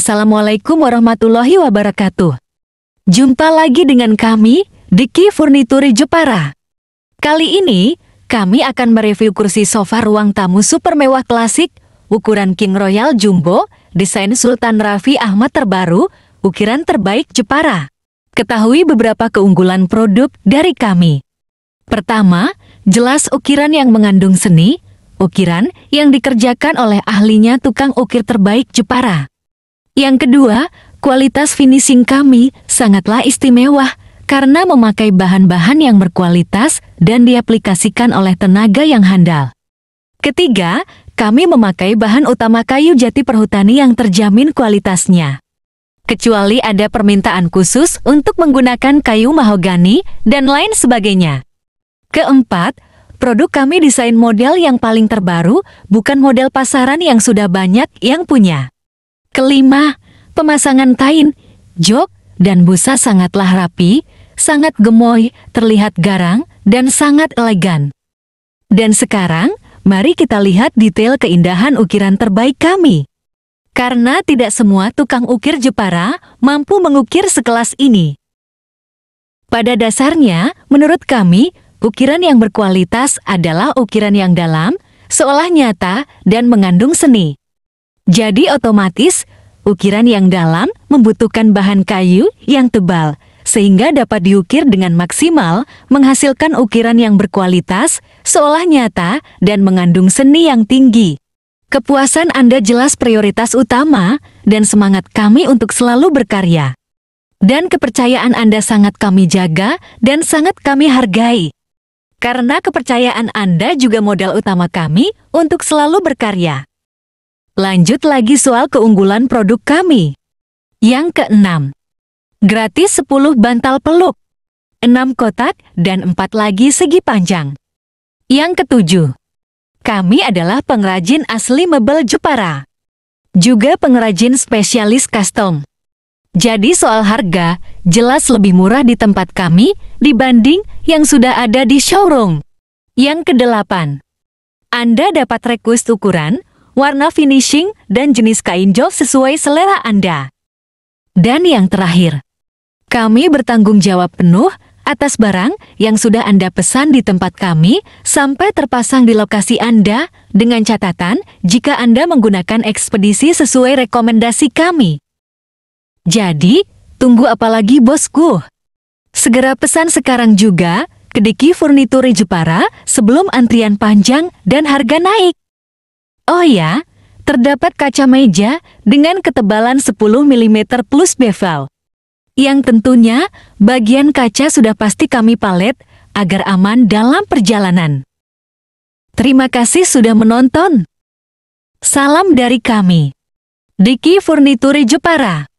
Assalamualaikum warahmatullahi wabarakatuh. Jumpa lagi dengan kami, Diki Furnituri Jepara. Kali ini, kami akan mereview kursi sofa ruang tamu super mewah klasik, ukuran King Royal Jumbo, desain Sultan Raffi Ahmad terbaru, ukiran terbaik Jepara. Ketahui beberapa keunggulan produk dari kami. Pertama, jelas ukiran yang mengandung seni, ukiran yang dikerjakan oleh ahlinya tukang ukir terbaik Jepara. Yang kedua, kualitas finishing kami sangatlah istimewa karena memakai bahan-bahan yang berkualitas dan diaplikasikan oleh tenaga yang handal. Ketiga, kami memakai bahan utama kayu jati perhutani yang terjamin kualitasnya. Kecuali ada permintaan khusus untuk menggunakan kayu mahogani dan lain sebagainya. Keempat, produk kami desain model yang paling terbaru, bukan model pasaran yang sudah banyak yang punya. Kelima, pemasangan kain, jok, dan busa sangatlah rapi, sangat gemoy, terlihat garang, dan sangat elegan. Dan sekarang, mari kita lihat detail keindahan ukiran terbaik kami. Karena tidak semua tukang ukir Jepara mampu mengukir sekelas ini. Pada dasarnya, menurut kami, ukiran yang berkualitas adalah ukiran yang dalam, seolah nyata, dan mengandung seni. Jadi otomatis, ukiran yang dalam membutuhkan bahan kayu yang tebal, sehingga dapat diukir dengan maksimal menghasilkan ukiran yang berkualitas, seolah nyata, dan mengandung seni yang tinggi. Kepuasan Anda jelas prioritas utama, dan semangat kami untuk selalu berkarya. Dan kepercayaan Anda sangat kami jaga dan sangat kami hargai. Karena kepercayaan Anda juga modal utama kami untuk selalu berkarya. Lanjut lagi soal keunggulan produk kami. Yang keenam, gratis 10 bantal peluk, 6 kotak, dan 4 lagi segi panjang. Yang ketujuh, kami adalah pengrajin asli mebel Jepara. Juga pengrajin spesialis custom. Jadi soal harga, jelas lebih murah di tempat kami dibanding yang sudah ada di showroom. Yang kedelapan, Anda dapat request ukuran, warna finishing, dan jenis kain jov sesuai selera Anda. Dan yang terakhir, kami bertanggung jawab penuh atas barang yang sudah Anda pesan di tempat kami sampai terpasang di lokasi Anda dengan catatan jika Anda menggunakan ekspedisi sesuai rekomendasi kami. Jadi, tunggu apa lagi bosku? Segera pesan sekarang juga kediki furniture Jepara sebelum antrian panjang dan harga naik. Oh ya, terdapat kaca meja dengan ketebalan 10 mm plus bevel. Yang tentunya, bagian kaca sudah pasti kami palet agar aman dalam perjalanan. Terima kasih sudah menonton. Salam dari kami. Diki Furniture Jepara